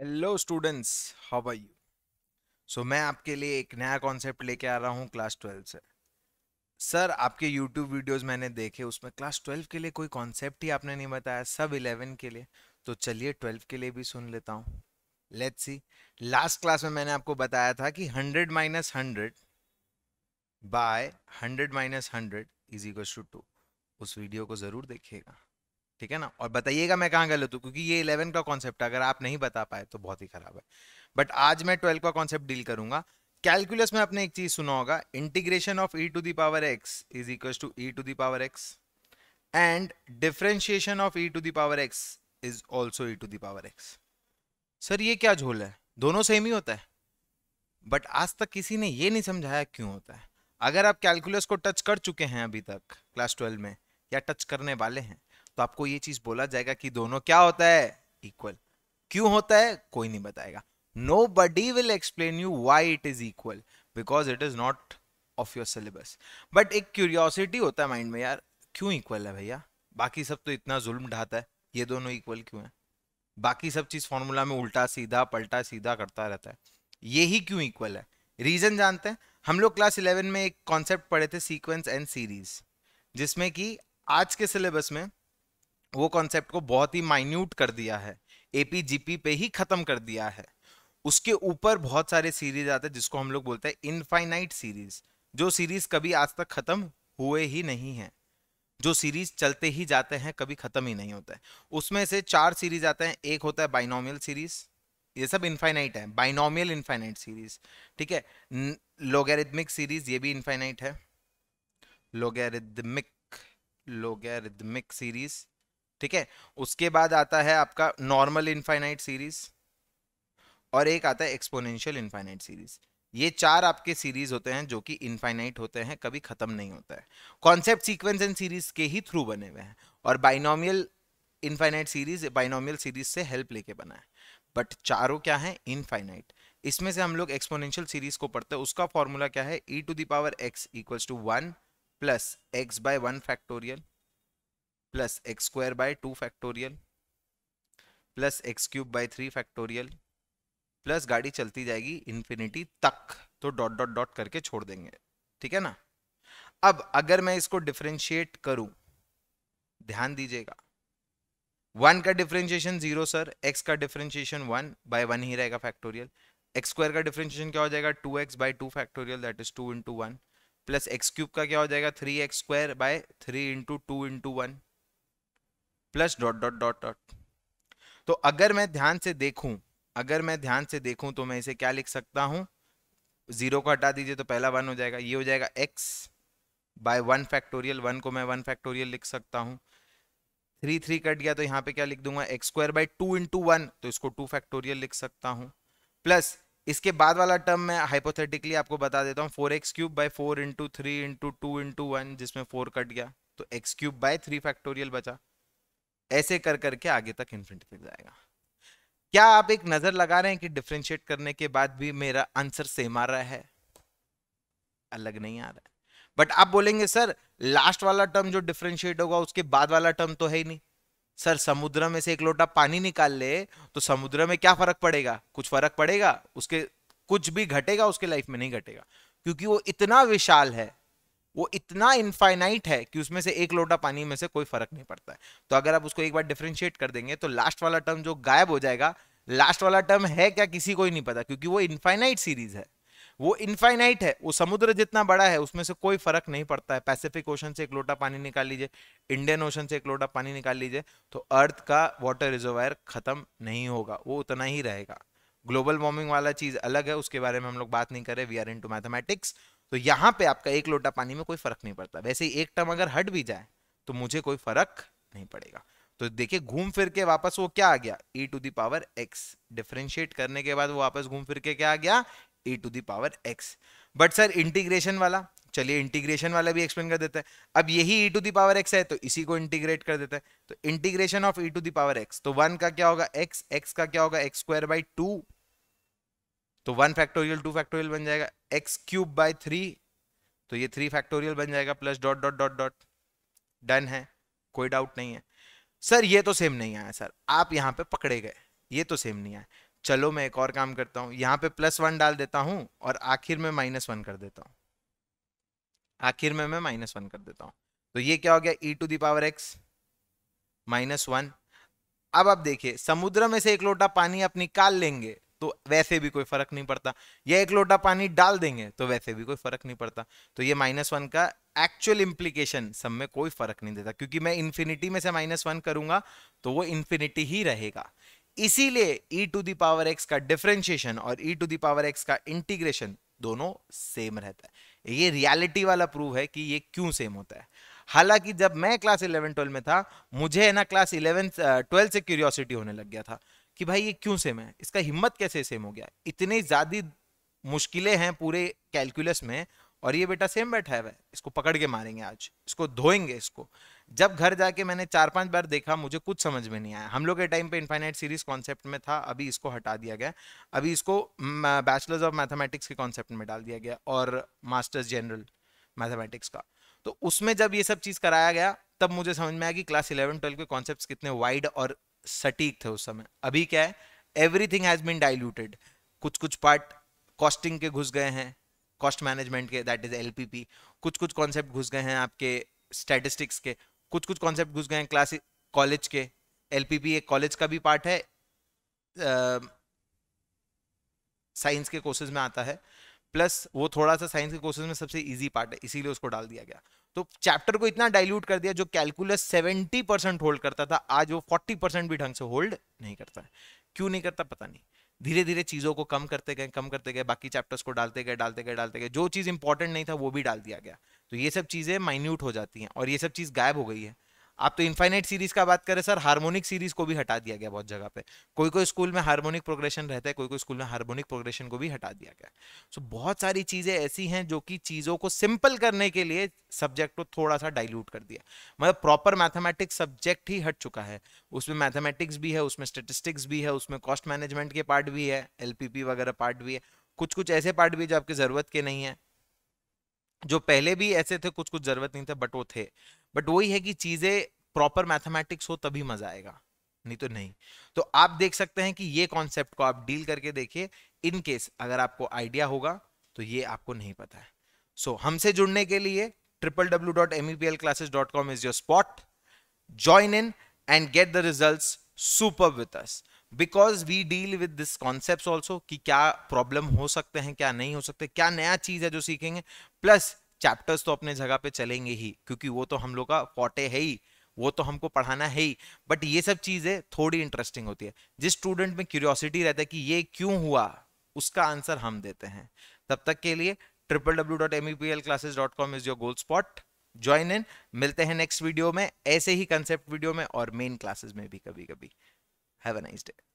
hello students how are you so मैं आपके लिए एक नया कॉन्सेप्ट लेके आ रहा हूँ क्लास ट्वेल्व से सर आपके यूट्यूब वीडियोस मैंने देखे उसमें क्लास ट्वेल्व के लिए कोई कॉन्सेप्ट ही आपने नहीं बताया सब इलेवन के लिए तो चलिए ट्वेल्व के लिए भी सुन लेता हूँ लेट्स सी लास्ट क्लास में मैंने आपको बताया था कि hundred minus hundred by hundred minus hundred is equal to two उस वीडियो को ज़रूर देखिएगा ठीक है ना और बताइएगा मैं कहाँ गलत हूँ तो क्योंकि ये इलेवन का कॉन्सेप्ट अगर आप नहीं बता पाए तो बहुत ही खराब है बट आज मैं ट्वेल्व का कॉन्सेप्ट डील करूंगा कैलकुलस में आपने एक चीज सुना होगा integration of e to the power x is equal to e to the power x and differentiation of e to the power x is also e to the power x sir ये क्या झोल है दोनों सेम ही होता है बट आज तक किसी ने ये नहीं समझाया क्यों होता है अगर आप कैलकुलस को टच कर चुके हैं अभी तक क्लास ट्वेल्व में या टच करने वाले हैं तो आपको ये चीज बोला जाएगा कि दोनों क्या होता है इक्वल क्यों होता है कोई नहीं बताएगा nobody will explain you why it is equal because it is not of your syllabus but एक क्यूरियोसिटी होता है माइंड में यार क्यों इक्वल है भैया बाकी सब तो इतना जुल्म ढाता है ये दोनों इक्वल क्यों है बाकी सब चीज फॉर्मूला में उल्टा सीधा पलटा सीधा करता रहता है ये ही क्यों इक्वल है रीजन जानते हैं हम लोग क्लास इलेवन में एक कॉन्सेप्ट पढ़े थे सीक्वेंस एंड सीरीज जिसमें कि आज के सिलेबस में वो कॉन्सेप्ट को बहुत ही माइन्यूट कर दिया है एपीजीपी पे ही खत्म कर दिया है उसके ऊपर बहुत सारे सीरीज आते हैं जिसको हम लोग बोलते हैं इनफाइनाइट सीरीज जो सीरीज कभी आज तक खत्म हुए ही नहीं है जो सीरीज चलते ही जाते हैं कभी खत्म ही नहीं होता है उसमें से चार सीरीज आते हैं एक होता है बाइनोमियल सीरीज ये सब इनफाइनाइट है बाइनोमियल इनफाइनाइट सीरीज ठीक है लोगेरिदमिक सीरीज ये भी इनफाइनाइट है लोगेरिदमिक लोगेरिदमिक सीरीज ठीक है उसके बाद आता है आपका नॉर्मल इनफाइनाइट सीरीज और एक आता है एक्सपोनेंशियल इनफाइनाइट सीरीज ये चार आपके सीरीज होते हैं जो कि इनफाइनाइट होते हैं कभी खत्म नहीं होता है कॉन्सेप्ट सीक्वेंस एंड सीरीज के ही थ्रू बने हुए हैं और binomial infinite series binomial series से हेल्प लेके बना है बट चारों क्या है इनफाइनाइट इसमें से हम लोग एक्सपोनेंशियल सीरीज को पढ़ते हैं उसका फॉर्मूला क्या है e to the power x equal to one plus x by one factorial plus x square by two factorial plus x cube by three factorial plus गाड़ी चलती जाएगी इन्फिनिटी तक तो डॉट डॉट डॉट करके छोड़ देंगे ठीक है ना अब अगर मैं इसको डिफ्रेंशिएट करूं ध्यान दीजिएगा वन का डिफ्रेंशिएशन जीरो सर एक्स का डिफ्रेंशिएशन वन बाय वन ही रहेगा फैक्टोरियल एक्स स्क्वायर का डिफ्रेंशिएशन क्या हो जाएगा two x by two factorial that is two into one plus x cube का क्या हो जाएगा three x square by three into two into one plus dot dot dot dot तो अगर मैं ध्यान से देखूं अगर मैं ध्यान से देखूं तो मैं इसे क्या लिख सकता हूं जीरो को हटा दीजिए तो पहला वन हो जाएगा ये हो जाएगा x by one factorial one को मैं वन फैक्टोरियल लिख सकता हूं थ्री थ्री कट गया तो यहां पे क्या लिख दूंगा x square by two into one तो इसको टू फैक्टोरियल लिख सकता हूँ प्लस इसके बाद वाला टर्म मैं हाइपोथेटिकली आपको बता देता हूँ four x cube by four into three into two into one जिसमें फोर कट गया तो x cube by three factorial बचा ऐसे कर करके आगे तक इन्फिनिटी तक जाएगा क्या आप एक नजर लगा रहे हैं कि डिफ्रेंशिएट करने के बाद भी मेरा आंसर सेम आ रहा है अलग नहीं आ रहा है बट आप बोलेंगे सर लास्ट वाला टर्म जो डिफ्रेंशिएट होगा उसके बाद वाला टर्म तो है ही नहीं सर समुद्र में से एक लोटा पानी निकाल ले तो समुद्र में क्या फर्क पड़ेगा कुछ फर्क पड़ेगा उसके कुछ भी घटेगा उसके लाइफ में नहीं घटेगा क्योंकि वो इतना विशाल है वो इतना इनफाइनाइट है कि उसमें से एक लोटा पानी में से कोई फर्क नहीं पड़ता है तो अगर आप उसको एक बार डिफ्रेंशिएट कर देंगे तो लास्ट वाला टर्म जो गायब हो जाएगा लास्ट वाला टर्म है क्या किसी को ही नहीं पता क्योंकि वो इनफाइनाइट सीरीज है वो इनफाइनाइट है वो समुद्र जितना बड़ा है उसमें से कोई फर्क नहीं पड़ता है पैसिफिक ओशन से एक लोटा पानी निकाल लीजिए इंडियन ओशन से एक लोटा पानी निकाल लीजिए तो अर्थ का वाटर रिजर्वायर खत्म नहीं होगा वो उतना ही रहेगा ग्लोबल वार्मिंग वाला चीज अलग है उसके बारे में हम लोग बात नहीं करें we are into mathematics तो यहाँ पे आपका एक लोटा पानी में कोई फर्क नहीं पड़ता वैसे ही एक टर्म अगर हट भी जाए तो मुझे कोई फर्क नहीं पड़ेगा तो देखिए घूम फिर के वापस वो क्या आ गया e to power x differentiate करने के बाद वो वापस घूम फिर के क्या आ गया e to the power x but sir integration वाला चलिए इंटीग्रेशन वाला भी एक्सप्लेन कर देता है अब यही e to the power x है तो इसी को इंटीग्रेट कर देता है तो integration of e to the power x तो वन का क्या होगा x x का क्या होगा एक्स स्क्वायर बाई टू तो वन फैक्टोरियल टू फैक्टोरियल बन जाएगा एक्स क्यूब बाय थ्री तो ये थ्री फैक्टोरियल बन जाएगा plus dot dot dot dot done है कोई डाउट नहीं है सर ये तो सेम नहीं आया सर आप यहाँ पे पकड़े गए ये तो सेम नहीं आया चलो मैं एक और काम करता हूँ यहाँ पे प्लस वन डाल देता हूँ और आखिर में माइनस वन कर देता हूँ आखिर में मैं माइनस वन कर देता हूँ तो ये क्या हो गया e to the power x minus one अब आप देखिए समुद्र में से एक लोटा पानी आप निकाल लेंगे तो वैसे भी कोई फर्क नहीं पड़ता या एक लोटा पानी डाल देंगे तो वैसे भी कोई फर्क नहीं पड़ता तो ये माइनस वन का एक्चुअल इम्प्लीकेशन सब में कोई फर्क नहीं देता क्योंकि मैं इन्फिनिटी में से माइनस वन करूंगा तो वो इन्फिनिटी ही रहेगा इसीलिए e to the power x का डिफ्रेंशिएशन और e to the power x का इंटीग्रेशन दोनों सेम रहता है ये रियलिटी वाला प्रूव है कि ये क्यों सेम होता है हालांकि जब मैं क्लास 11 12 में था मुझे है ना क्लास 11 12 से क्यूरियोसिटी होने लग गया था कि भाई ये क्यों सेम है इसका हिम्मत कैसे सेम हो गया इतनी ज़्यादा मुश्किलें हैं पूरे कैलकुलस में और ये बेटा सेम बैठा है इसको पकड़ के मारेंगे आज इसको धोएंगे इसको जब घर जाके मैंने चार पांच बार देखा मुझे कुछ समझ में नहीं आया हम लोग के टाइम पे इनफाइनाइट सीरीज कॉन्सेप्ट में था अभी इसको हटा दिया गया अभी इसको बैचलर्स ऑफ मैथमेटिक्स के कॉन्सेप्ट में डाल दिया गया और मास्टर्स जनरल मैथमेटिक्स का तो उसमें जब ये सब चीज़ कराया गया तब मुझे समझ में आया कि क्लास इलेवन ट्वेल्व के कॉन्सेप्ट कितने वाइड और सटीक थे उस समय अभी क्या है एवरीथिंग हैज बीन डाइल्यूटेड कुछ कुछ पार्ट कॉस्टिंग के घुस गए हैं कॉस्ट मैनेजमेंट के दैट इज एलपीपी कुछ कुछ कॉन्सेप्ट घुस गए हैं आपके स्टैटिस्टिक्स के कुछ कुछ कॉन्सेप्ट घुस गए हैं क्लास कॉलेज के एलपीपी एक कॉलेज का भी पार्ट है साइंस के कोर्सेज में आता है प्लस वो थोड़ा सा साइंस के कोर्सेज में सबसे इजी पार्ट है इसीलिए उसको डाल दिया गया तो चैप्टर को इतना डाइल्यूट कर दिया जो कैलकुलस सेवेंटी परसेंट होल्ड करता था आज वो फोर्टी परसेंट भी ढंग से होल्ड नहीं करता है क्यों नहीं करता पता नहीं धीरे धीरे चीज़ों को कम करते गए कम करते गए बाकी चैप्टर्स को डालते गए डालते गए डालते गए जो चीज़ इंपॉर्टेंट नहीं था वो भी डाल दिया गया तो ये सब चीज़ें माइन्यूट हो जाती हैं और ये सब चीज़ गायब हो गई है आप तो इन्फाइनाइट सीरीज का बात करें सर हार्मोनिक सीरीज को भी हटा दिया गया बहुत जगह पे कोई कोई स्कूल में हार्मोनिक प्रोग्रेशन रहता है कोई कोई स्कूल में हार्मोनिक प्रोग्रेशन को भी हटा दिया गया सो so, बहुत सारी चीजें ऐसी हैं जो कि चीजों को सिंपल करने के लिए सब्जेक्ट को थोड़ा सा डाइल्यूट कर दिया मतलब प्रॉपर मैथमेटिक्स सब्जेक्ट ही हट चुका है उसमें मैथमेटिक्स भी है उसमें स्टेटिस्टिक्स भी है उसमें कॉस्ट मैनेजमेंट के पार्ट भी है एल वगैरह पार्ट भी है कुछ कुछ ऐसे पार्ट भी जो आपकी जरूरत के नहीं है जो पहले भी ऐसे थे कुछ कुछ जरूरत नहीं थे बट वो थे बट वही है कि चीजें प्रॉपर मैथमेटिक्स हो तभी मजा आएगा नहीं तो नहीं तो आप देख सकते हैं कि ये कॉन्सेप्ट को आप डील करके देखिए इन केस अगर आपको आइडिया होगा तो ये आपको नहीं पता है सो so, हमसे जुड़ने के लिए triple W dot M E P L classes dot com is your spot join in and get the result super with us because we deal with this concept also कि क्या प्रॉब्लम हो सकते हैं क्या नहीं हो सकते क्या नया चीज है जो सीखेंगे प्लस चैप्टर्स तो अपने जगह पे चलेंगे ही क्योंकि वो तो हम लोग का फोटे है ही वो तो हमको पढ़ाना है ही बट ये सब चीजें थोड़ी इंटरेस्टिंग होती है जिस स्टूडेंट में क्यूरियोसिटी रहता है कि ये क्यों हुआ उसका आंसर हम देते हैं तब तक के लिए triple W dot M E P L classes dot com is your goal spot join in मिलते हैं नेक्स्ट वीडियो में ऐसे ही कंसेप्ट वीडियो में और मेन क्लासेस में भी कभी कभी हैव अ नाइस डे